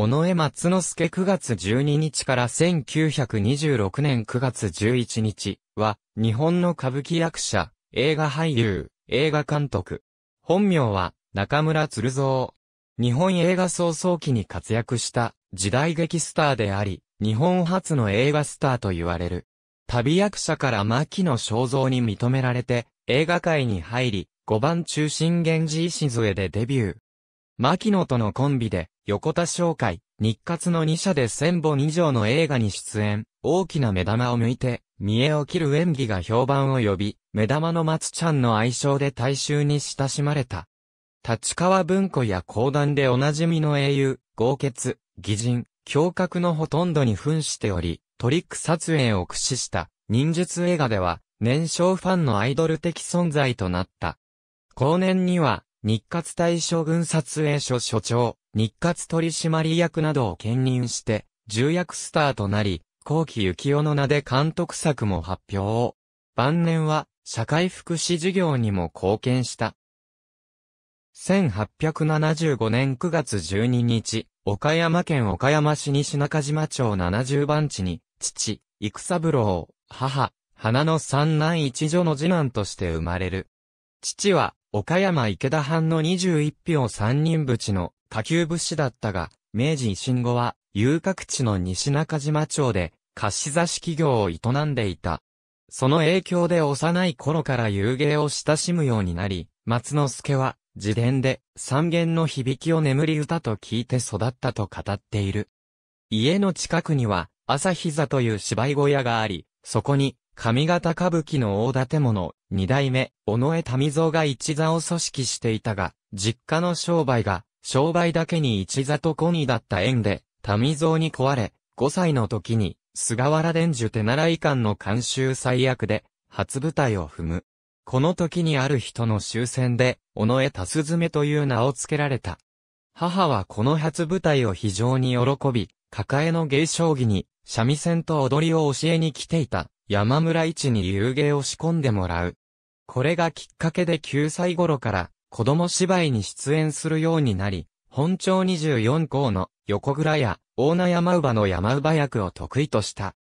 尾上松之助9月12日から1926年9月11日は、日本の歌舞伎役者、映画俳優、映画監督。本名は、中村鶴蔵。日本映画創創期に活躍した、時代劇スターであり、日本初の映画スターと言われる。旅役者から牧野肖像に認められて、映画界に入り、五番中心源氏礎でデビュー。牧野とのコンビで、横田商会、日活の2社で1000本以上の映画に出演、大きな目玉を抜いて、見栄を切る演技が評判を呼び、目玉の松ちゃんの愛称で大衆に親しまれた。立川文庫や講談でおなじみの英雄、豪傑、義人、胸郭のほとんどに扮しており、トリック撮影を駆使した、忍術映画では、年少ファンのアイドル的存在となった。後年には、日活大将軍撮影所所長、日活取締役などを兼任して、重役スターとなり、後期幸雄の名で監督作も発表。晩年は、社会福祉事業にも貢献した。1875年9月12日、岡山県岡山市西中島町70番地に、父、育三郎、母、花の三男一女の次男として生まれる。父は、岡山池田藩の21票三人淵の下級武士だったが、明治維新後は、遊郭地の西中島町で、貸し座敷業を営んでいた。その影響で幼い頃から遊芸を親しむようになり、松之助は、自伝で、三弦の響きを眠り歌と聞いて育ったと語っている。家の近くには、朝膝という芝居小屋があり、そこに、上方歌舞伎の大建物、二代目、尾上民蔵が一座を組織していたが、実家の商売が、商売だけに一座とコニだった縁で、民蔵に壊れ、5歳の時に、菅原伝授手習い館の監修最悪で、初舞台を踏む。この時にある人の終戦で、尾上たすずめという名を付けられた。母はこの初舞台を非常に喜び、抱えの芸将棋に、三味線と踊りを教えに来ていた。山村一に遊芸を仕込んでもらう。これがきっかけで9歳頃から子供芝居に出演するようになり、本町24校の横倉や大名山馬の山馬役を得意とした。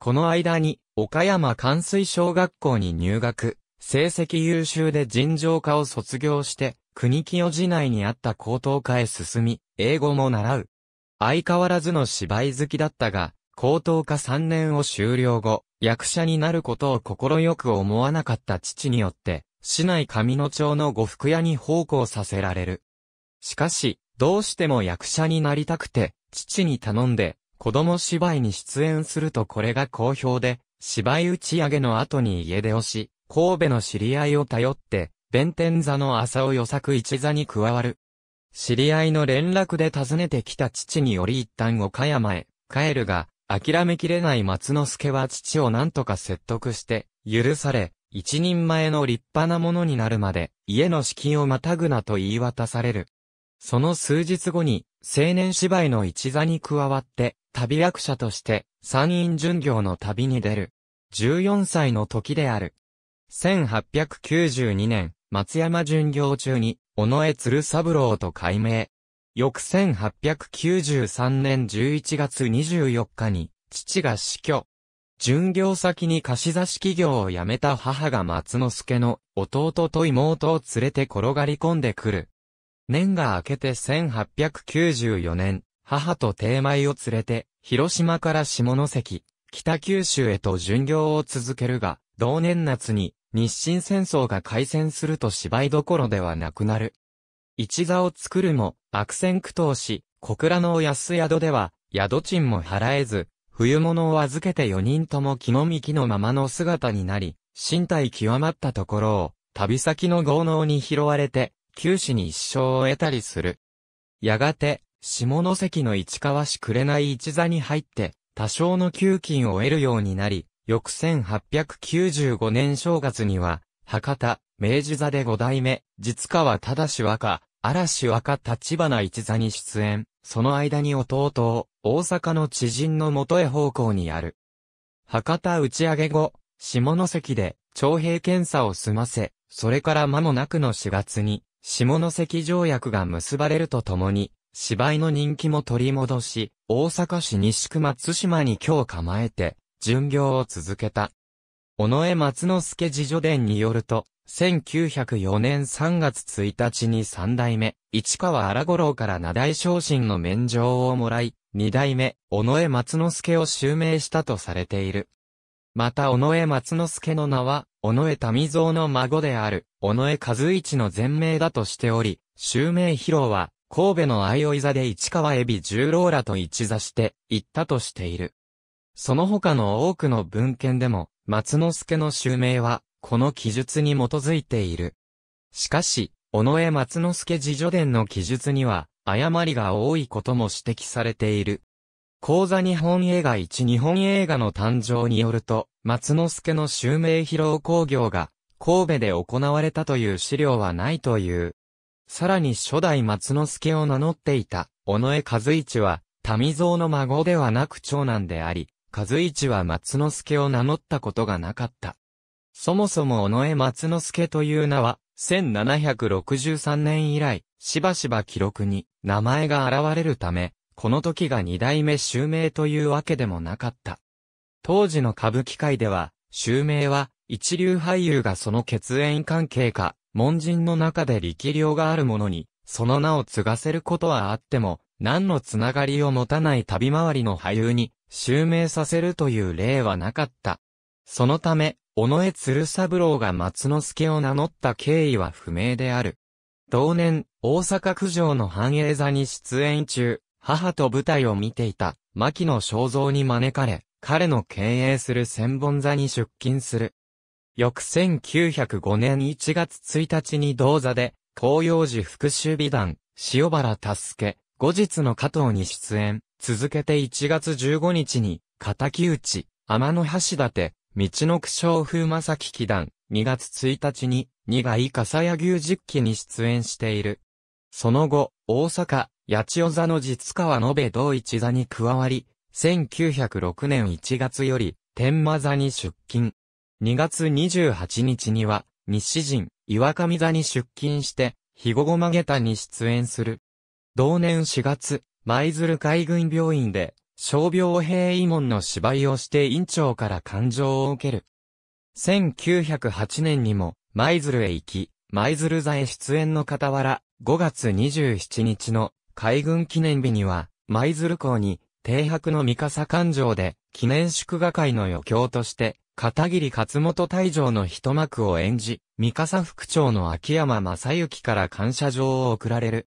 この間に岡山関水小学校に入学、成績優秀で尋常科を卒業して、国清寺内にあった高等科へ進み、英語も習う。相変わらずの芝居好きだったが、高等科3年を修了後、役者になることを快く思わなかった父によって、市内上野町の呉服屋に奉公させられる。しかし、どうしても役者になりたくて、父に頼んで、子供芝居に出演するとこれが好評で、芝居打ち上げの後に家出をし、神戸の知り合いを頼って、弁天座の朝を予作一座に加わる。知り合いの連絡で訪ねてきた父により一旦岡山へ帰るが、諦めきれない松之助は父を何とか説得して、許され、一人前の立派なものになるまで、家の資金をまたぐなと言い渡される。その数日後に、青年芝居の一座に加わって、旅役者として、三院巡業の旅に出る。14歳の時である。1892年、松山巡業中に、尾上鶴三郎と改名。翌1893年11月24日に、父が死去。巡業先に貸し出し企業を辞めた母が松之助の弟と妹を連れて転がり込んでくる。年が明けて1894年、母と定米を連れて、広島から下関、北九州へと巡業を続けるが、同年夏に日清戦争が開戦すると芝居どころではなくなる。一座を作るも、悪戦苦闘し、小倉の安宿では、宿賃も払えず、冬物を預けて四人とも気の幹のままの姿になり、身体極まったところを、旅先の豪農に拾われて、九死に一生を得たりする。やがて、下関の市川市紅一座に入って、多少の給金を得るようになり、翌1895年正月には、博多、明治座で五代目、実川忠志若、嵐若立花一座に出演、その間に弟を、大阪の知人の元へ方向にある。博多打ち上げ後、下関で、徴兵検査を済ませ、それから間もなくの4月に、下関条約が結ばれるとともに、芝居の人気も取り戻し、大阪市西区松島に今日構えて、巡業を続けた。尾上松之助自助伝によると、1904年3月1日に三代目、市川荒五郎から名代昇進の免状をもらい、二代目、尾上松之助を襲名したとされている。また尾上松之助の名は、尾上民蔵の孫である、尾上和一の全名だとしており、襲名披露は、神戸の愛をい座で市川海老十郎らと一座して、行ったとしている。その他の多くの文献でも、松之助の襲名は、この記述に基づいている。しかし、尾上松之助自助伝の記述には、誤りが多いことも指摘されている。講座日本映画1日本映画の誕生によると、松之助の襲名披露興行が、神戸で行われたという資料はないという。さらに初代松之助を名乗っていた、尾上和一は、民蔵の孫ではなく長男であり、和一は松之助を名乗ったことがなかった。そもそも尾上松之助という名は、1763年以来、しばしば記録に名前が現れるため、この時が二代目襲名というわけでもなかった。当時の歌舞伎界では、襲名は一流俳優がその血縁関係か、門人の中で力量がある者に、その名を継がせることはあっても、何のつながりを持たない旅回りの俳優に、襲名させるという例はなかった。そのため、尾上鶴三郎が松之助を名乗った経緯は不明である。同年、大阪九条の繁栄座に出演中、母と舞台を見ていた、牧野正造に招かれ、彼の経営する千本座に出勤する。翌1905年1月1日に同座で、紅葉寺復讐美談、塩原助け、後日の加藤に出演、続けて1月15日に、仇討ち、天の橋立、道の区将風正樹祈団、2月1日に、二階笠屋牛実機に出演している。その後、大阪、八千代座の実川延べ同一座に加わり、1906年1月より、天魔座に出勤。2月28日には、西陣、岩上座に出勤して、日午後曲げたに出演する。同年4月、舞鶴海軍病院で、傷病兵衛門の芝居をして院長から感情を受ける。1908年にも、舞鶴へ行き、舞鶴座へ出演の傍ら、5月27日の海軍記念日には、舞鶴港に、停泊の三笠艦上で、記念祝賀会の余興として、片桐勝本大将の一幕を演じ、三笠副長の秋山正幸から感謝状を贈られる。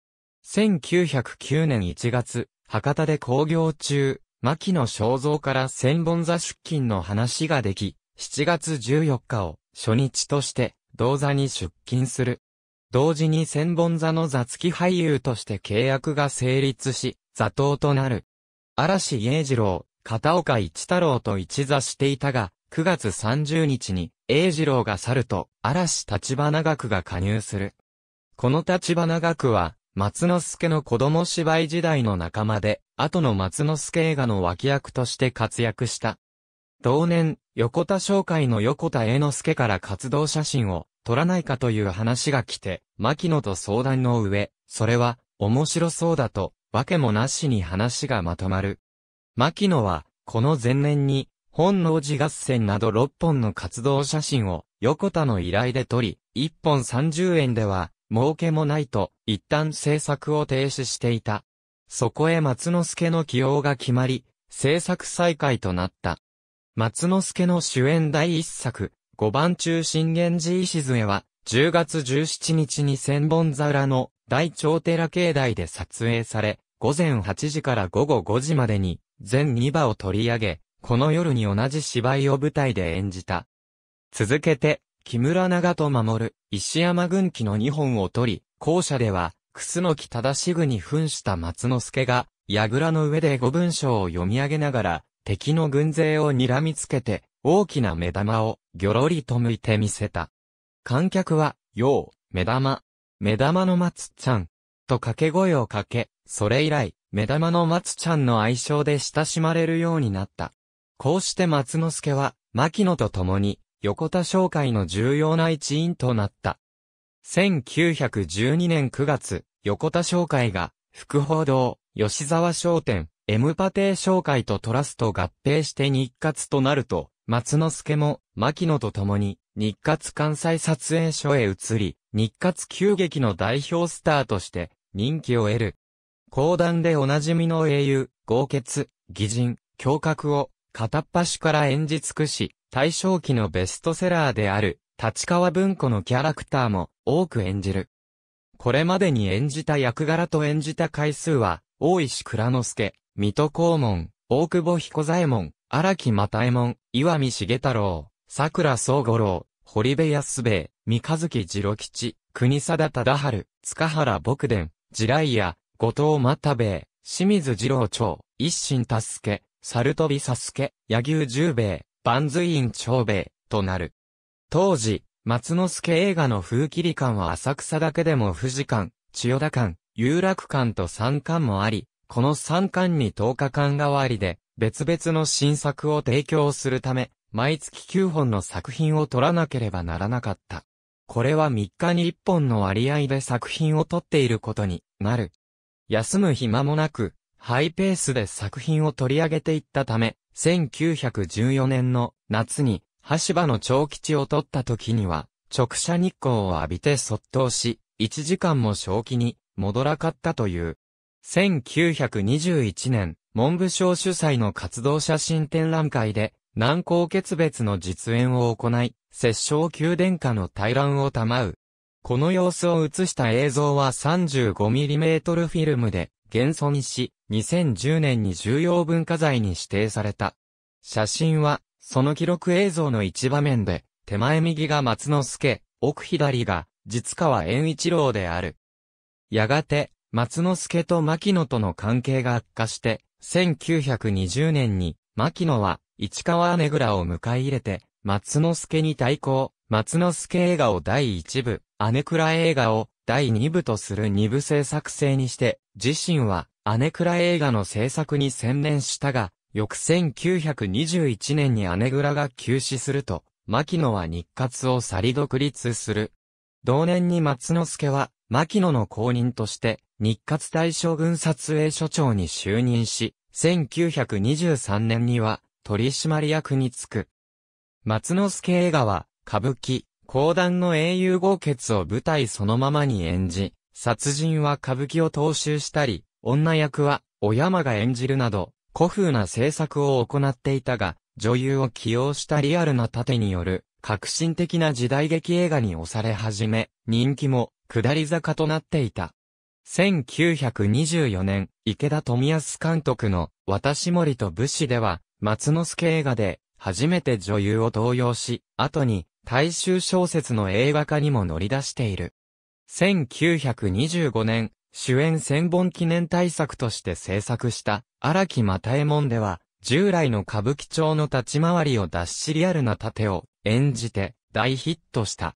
1909年1月、博多で興行中、牧野正造から千本座出勤の話ができ、7月14日を初日として、同座に出勤する。同時に千本座の座付き俳優として契約が成立し、座頭となる。嵐英二郎、片岡一太郎と一座していたが、9月30日に英二郎が去ると、嵐立花学が加入する。この立花学は、松之助の子供芝居時代の仲間で、後の松之助映画の脇役として活躍した。同年、横田商会の横田栄之助から活動写真を撮らないかという話が来て、牧野と相談の上、それは面白そうだと、わけもなしに話がまとまる。牧野は、この前年に、本能寺合戦など6本の活動写真を横田の依頼で撮り、1本30円では儲けもないと、一旦制作を停止していた。そこへ松之助の起用が決まり、制作再開となった。松之助の主演第一作、五番中信玄寺石杖は、10月17日に千本桜の大長寺境内で撮影され、午前8時から午後5時までに、全2場を取り上げ、この夜に同じ芝居を舞台で演じた。続けて、木村長と守石山軍機の2本を取り、校舎では、楠木正嗣に扮した松之助が、櫓の上で五文章を読み上げながら、敵の軍勢を睨みつけて、大きな目玉を、ぎょろりと向いてみせた。観客は、よう、目玉、目玉の松ちゃん、と掛け声をかけ、それ以来、目玉の松ちゃんの愛称で親しまれるようになった。こうして松之助は、牧野と共に、横田商会の重要な一員となった。1912年9月、横田商会が、福報堂、吉沢商店、エムパテー商会とトラスト合併して日活となると、松之助も、牧野と共に、日活関西撮影所へ移り、日活急劇の代表スターとして、人気を得る。講談でおなじみの英雄、豪傑、義人、強格を、片っ端から演じ尽くし、大正期のベストセラーである、立川文庫のキャラクターも多く演じる。これまでに演じた役柄と演じた回数は、大石倉之助、水戸黄門、大久保彦左衛門、荒木又右衛門、岩見重太郎、桜総五郎、堀部安兵衛、三日月次郎吉、国貞忠春、塚原牧伝、地雷屋、後藤又兵衛、清水次郎長、一心助け、猿飛佐助、野牛十兵衛、万随院長兵衛となる。当時、松之助映画の風切り館は浅草だけでも富士館、千代田館、有楽館と三館もあり、この三館に10日間代わりで、別々の新作を提供するため、毎月9本の作品を撮らなければならなかった。これは3日に1本の割合で作品を撮っていることになる。休む暇もなく、ハイペースで作品を取り上げていったため、1914年の夏に、橋場の長吉を取った時には、直射日光を浴びて卒倒し、1時間も正気に戻らかったという。1921年、文部省主催の活動写真展覧会で、難攻決別の実演を行い、摂政宮殿下の対乱を賜う。この様子を映した映像は 35mm フィルムで、現存し、2010年に重要文化財に指定された。写真は、その記録映像の一場面で、手前右が松之助、奥左が、実川円一郎である。やがて、松之助と牧野との関係が悪化して、1920年に、牧野は、市川姉倉を迎え入れて、松之助に対抗、松之助映画を第1部、姉倉映画を第2部とする2部制作制にして、自身は姉倉映画の制作に専念したが、翌1921年に姉倉が休止すると、牧野は日活を去り独立する。同年に松之助は、牧野の後任として、日活大将軍撮影所長に就任し、1923年には、取締役に就く。松之助映画は、歌舞伎、講談の英雄豪傑を舞台そのままに演じ、殺人は歌舞伎を踏襲したり、女役は、小山が演じるなど、古風な制作を行っていたが、女優を起用したリアルな盾による、革新的な時代劇映画に押され始め、人気も、下り坂となっていた。1924年、池田富康監督の、私森と武士では、松之助映画で、初めて女優を登用し、後に、大衆小説の映画化にも乗り出している。1925年、主演千本記念大作として制作した荒木又右衛門では、従来の歌舞伎町の立ち回りを脱しリアルな盾を演じて大ヒットした。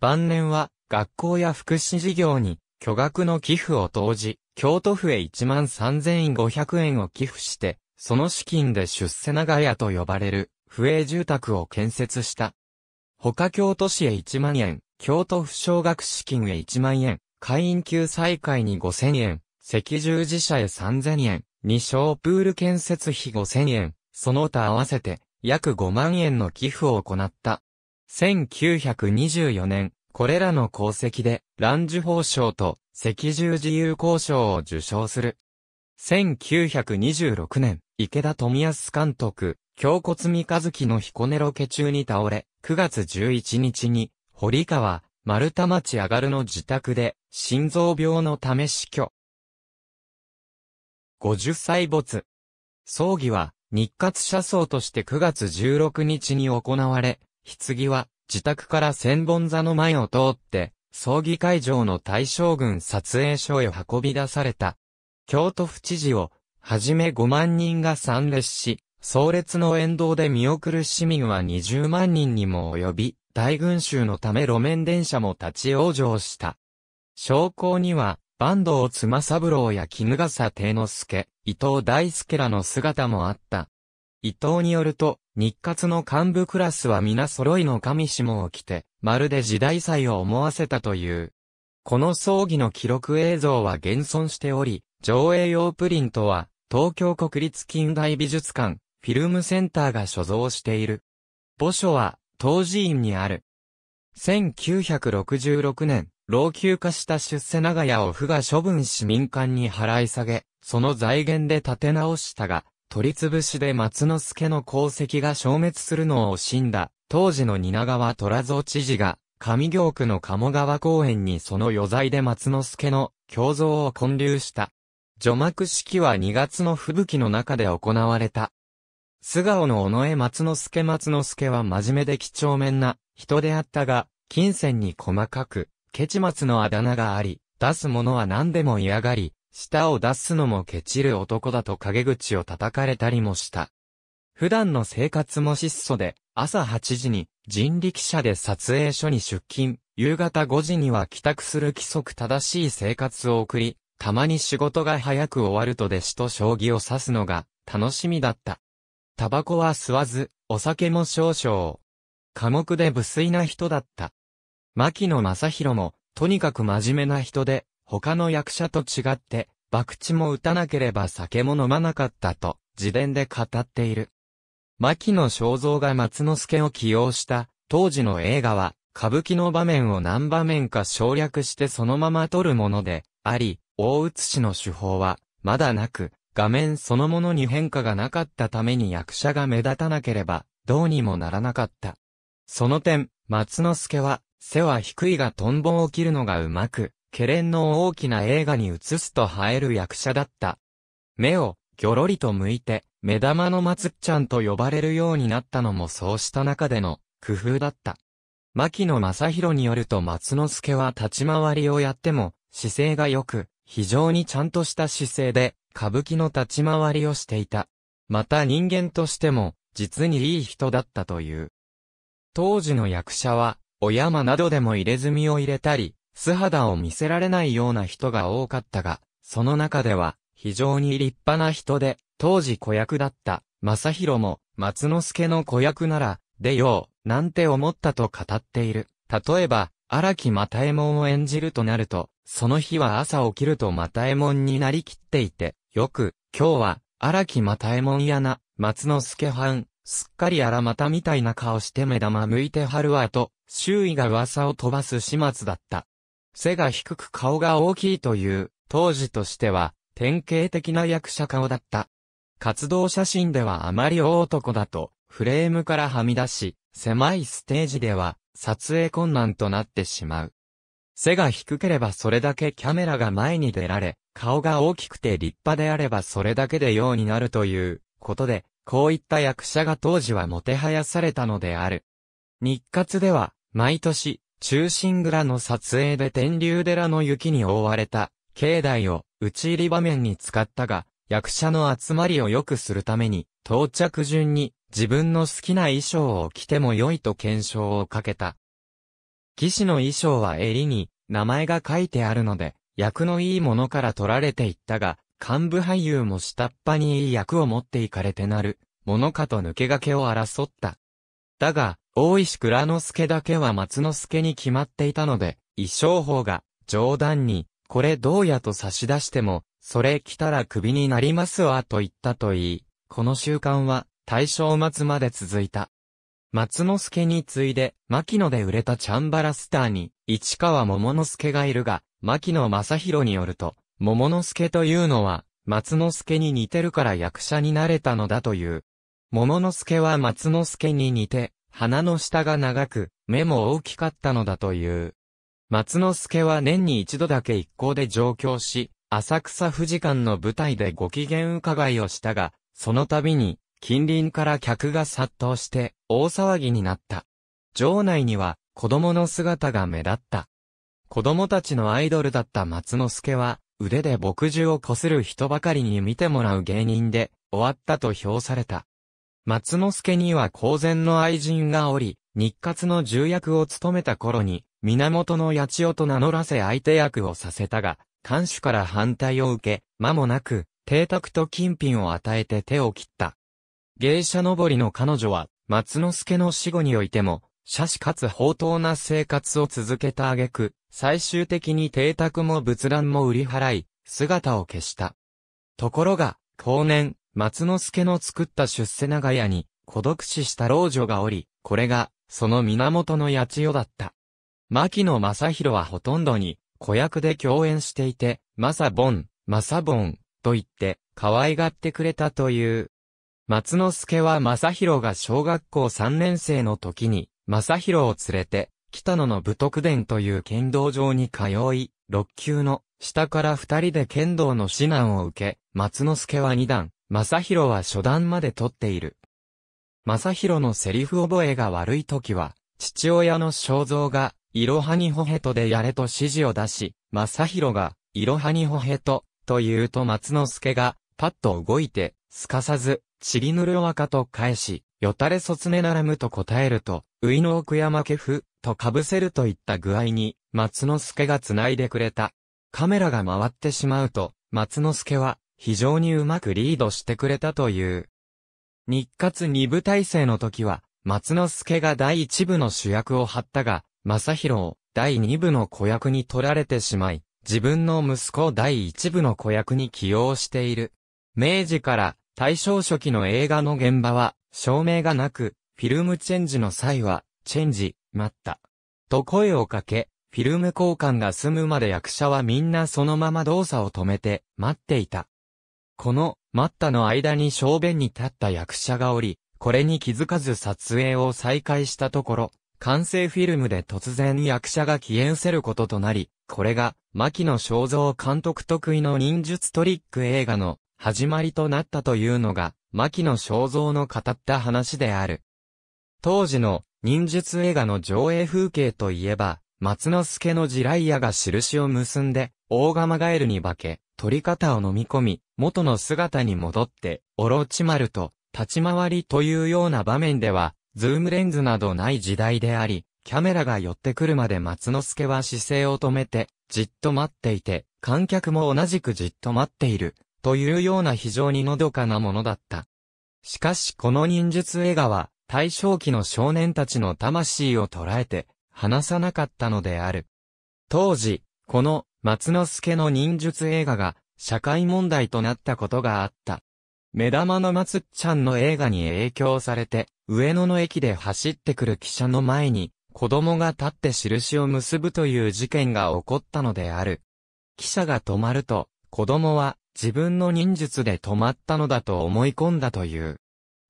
晩年は学校や福祉事業に巨額の寄付を投じ、京都府へ13,500円を寄付して、その資金で出世長屋と呼ばれる、不営住宅を建設した。他京都市へ1万円、京都府奨学資金へ1万円、会員級再開に5000円、赤十字社へ3000円、二小プール建設費5000円、その他合わせて約5万円の寄付を行った。1924年、これらの功績で、ランジュ法賞と赤十字友好賞を受賞する。1926年、池田富康監督、京骨三日月の彦根ロケ中に倒れ、9月11日に、堀川、丸太町上がるの自宅で、心臓病のため死去。50歳没。葬儀は、日活車葬として9月16日に行われ、棺は、自宅から千本座の前を通って、葬儀会場の大将軍撮影所へ運び出された。京都府知事を、はじめ5万人が参列し、葬列の沿道で見送る市民は20万人にも及び、大群衆のため路面電車も立ち往生した。将校には、坂東妻三郎や絹笠定之助、伊藤大輔らの姿もあった。伊藤によると、日活の幹部クラスは皆揃いの神下を着て、まるで時代祭を思わせたという。この葬儀の記録映像は現存しており、上映用プリントは、東京国立近代美術館、フィルムセンターが所蔵している。墓所は、東寺院にある。1966年、老朽化した出世長屋を府が処分し民間に払い下げ、その財源で建て直したが、取り潰しで松之助の功績が消滅するのを惜しんだ、当時の蜷川虎蔵知事が、上京区の鴨川公園にその余罪で松之助の胸像を建立した。除幕式は2月の吹雪の中で行われた。素顔の尾上松之助松之助は真面目で几帳面な人であったが、金銭に細かく、ケチ松のあだ名があり、出すものは何でも嫌がり、舌を出すのもケチる男だと陰口を叩かれたりもした。普段の生活も質素で、朝8時に人力車で撮影所に出勤、夕方5時には帰宅する規則正しい生活を送り、たまに仕事が早く終わると弟子と将棋を指すのが楽しみだった。タバコは吸わず、お酒も少々。寡黙で無粋な人だった。牧野正宏も、とにかく真面目な人で、他の役者と違って、博打も打たなければ酒も飲まなかったと、自伝で語っている。牧野正造が松之助を起用した、当時の映画は、歌舞伎の場面を何場面か省略してそのまま撮るもので、あり、大写しの手法は、まだなく、画面そのものに変化がなかったために役者が目立たなければ、どうにもならなかった。その点、松之助は、背は低いがトンボを切るのがうまく、ケレンの大きな映画に映すと映える役者だった。目を、ぎょろりと向いて、目玉の松っちゃんと呼ばれるようになったのもそうした中での、工夫だった。牧野正宏によると松之助は立ち回りをやっても、姿勢が良く、非常にちゃんとした姿勢で、歌舞伎の立ち回りをしていた。また人間としても、実にいい人だったという。当時の役者は、お山などでも入れ墨を入れたり、素肌を見せられないような人が多かったが、その中では、非常に立派な人で、当時子役だった、正宏も、松之助の子役なら、でよう、なんて思ったと語っている。例えば、荒木又右衛門を演じるとなると、その日は朝起きると又右衛門になりきっていて、よく、今日は、荒木又右衛門やな、松之助藩、すっかり荒又みたいな顔して目玉向いてはるわと、周囲が噂を飛ばす始末だった。背が低く顔が大きいという、当時としては、典型的な役者顔だった。活動写真ではあまり大男だと、フレームからはみ出し、狭いステージでは、撮影困難となってしまう。背が低ければそれだけキャメラが前に出られ、顔が大きくて立派であればそれだけでようになるということで、こういった役者が当時はもてはやされたのである。日活では、毎年、中心蔵の撮影で天竜寺の雪に覆われた、境内を打ち入り場面に使ったが、役者の集まりを良くするために、到着順に、自分の好きな衣装を着ても良いと検証をかけた。騎士の衣装は襟に名前が書いてあるので、役のいいものから取られていったが、幹部俳優も下っ端にいい役を持っていかれてなる、ものかと抜け駆けを争った。だが、大石倉之助だけは松之助に決まっていたので、衣装法が、冗談に、これどうやと差し出しても、それ来たら首になりますわと言ったと言い、この習慣は、大正末まで続いた。松之助に次いで、牧野で売れたチャンバラスターに、市川桃之助がいるが、牧野正宏によると、桃之助というのは、松之助に似てるから役者になれたのだという。桃之助は松之助に似て、鼻の下が長く、目も大きかったのだという。松之助は年に一度だけ一行で上京し、浅草富士館の舞台でご機嫌伺いをしたが、その度に、近隣から客が殺到して大騒ぎになった。場内には子供の姿が目立った。子供たちのアイドルだった松之助は、腕で墨汁をこする人ばかりに見てもらう芸人で、終わったと評された。松之助には公然の愛人がおり、日活の重役を務めた頃に、源の八千代と名乗らせ相手役をさせたが、監守から反対を受け、間もなく、邸宅と金品を与えて手を切った。芸者のぼりの彼女は、松之助の死後においても、写侈かつ宝刀な生活を続けた挙句、最終的に邸宅も仏壇も売り払い、姿を消した。ところが、後年、松之助の作った出世長屋に、孤独死した老女がおり、これが、その源の八千代だった。牧野正宏はほとんどに、子役で共演していて、マサボン、マサボン、と言って、可愛がってくれたという。松之助は正弘が小学校3年生の時に、正弘を連れて、北野の武徳殿という剣道場に通い、6級の下から2人で剣道の指南を受け、松之助は2段、正弘は初段まで取っている。正弘のセリフ覚えが悪い時は、父親の肖像が、いろはにほへとでやれと指示を出し、正弘が、いろはにほへと、と言うと松之助が、パッと動いて、すかさず、ちりぬる若と返し、よたれそつねならむと答えると、ういの奥山家夫と被せるといった具合に、松之助がつないでくれた。カメラが回ってしまうと、松之助は、非常にうまくリードしてくれたという。日活二部体制の時は、松之助が第一部の主役を張ったが、正宏を第二部の子役に取られてしまい、自分の息子を第一部の子役に起用している。明治から大正初期の映画の現場は、照明がなく、フィルムチェンジの際は、チェンジ、待った。と声をかけ、フィルム交換が済むまで役者はみんなそのまま動作を止めて、待っていた。この、待ったの間に小便に立った役者がおり、これに気づかず撮影を再開したところ、完成フィルムで突然役者が消え失せることとなり、これが、牧野正造監督得意の忍術トリック映画の始まりとなったというのが、牧野正像の語った話である。当時の忍術映画の上映風景といえば、松之助のライヤが印を結んで、大釜ガエルに化け、取り方を飲み込み、元の姿に戻って、オロチマルと立ち回りというような場面では、ズームレンズなどない時代であり、キャメラが寄ってくるまで松之助は姿勢を止めて、じっと待っていて、観客も同じくじっと待っている。というような非常にのどかなものだった。しかしこの忍術映画は、大正期の少年たちの魂を捉えて、話さなかったのである。当時、この松之助の忍術映画が社会問題となったことがあった。目玉の松っちゃんの映画に影響されて、上野の駅で走ってくる汽車の前に、子供が立って印を結ぶという事件が起こったのである。汽車が止まると、子供は自分の忍術で止まったのだと思い込んだという。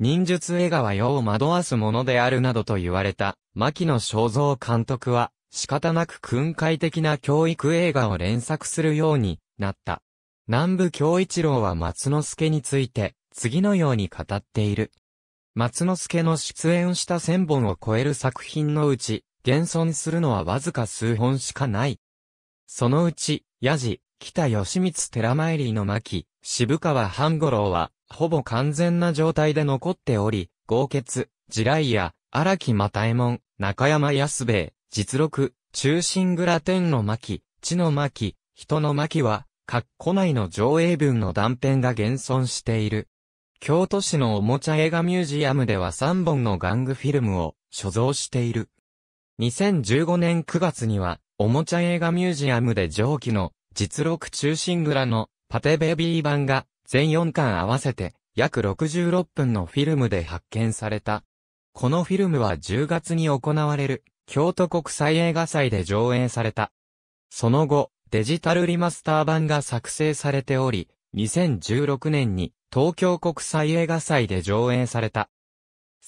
忍術映画は世を惑わすものであるなどと言われた、牧野正造監督は、仕方なく訓戒的な教育映画を連作するようになった。南部京一郎は松之助について、次のように語っている。松之助の出演した千本を超える作品のうち、現存するのはわずか数本しかない。そのうち、ヤジ、北義光寺参りの巻、渋川半五郎は、ほぼ完全な状態で残っており、豪傑、地雷や、荒木又右衛門、中山安兵衛、実録、中心蔵天の巻、地の巻、人の巻は、括弧内の上映文の断片が現存している。京都市のおもちゃ映画ミュージアムでは3本の玩具フィルムを所蔵している。2015年9月には、おもちゃ映画ミュージアムで上記の実録中心蔵のパテベビー版が全4巻合わせて約66分のフィルムで発見された。このフィルムは10月に行われる京都国際映画祭で上映された。その後、デジタルリマスター版が作成されており、2016年に東京国際映画祭で上映された。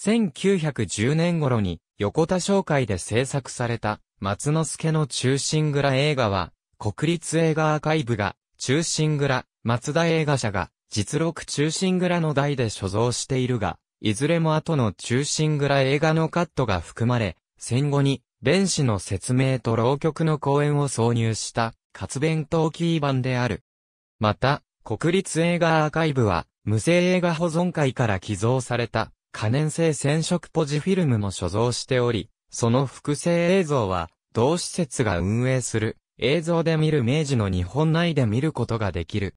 1910年頃に横田商会で制作された松之助の中心蔵映画は国立映画アーカイブが、中心蔵、松田映画社が、実録中心蔵の台で所蔵しているが、いずれも後の中心蔵映画のカットが含まれ、戦後に、弁士の説明と浪曲の講演を挿入した、活弁当キー版である。また、国立映画アーカイブは、無声映画保存会から寄贈された、可燃性染色ポジフィルムも所蔵しており、その複製映像は、同施設が運営する映像で見る明治の日本内で見ることができる。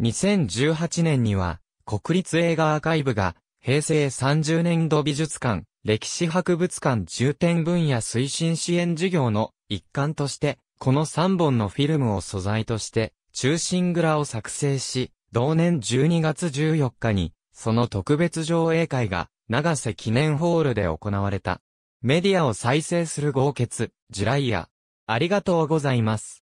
2018年には、国立映画アーカイブが、平成30年度美術館、歴史博物館重点分野推進支援事業の一環として、この3本のフィルムを素材として、中心蔵を作成し、同年12月14日に、その特別上映会が、長瀬記念ホールで行われた。メディアを再生する豪傑、ジュライア、ありがとうございます。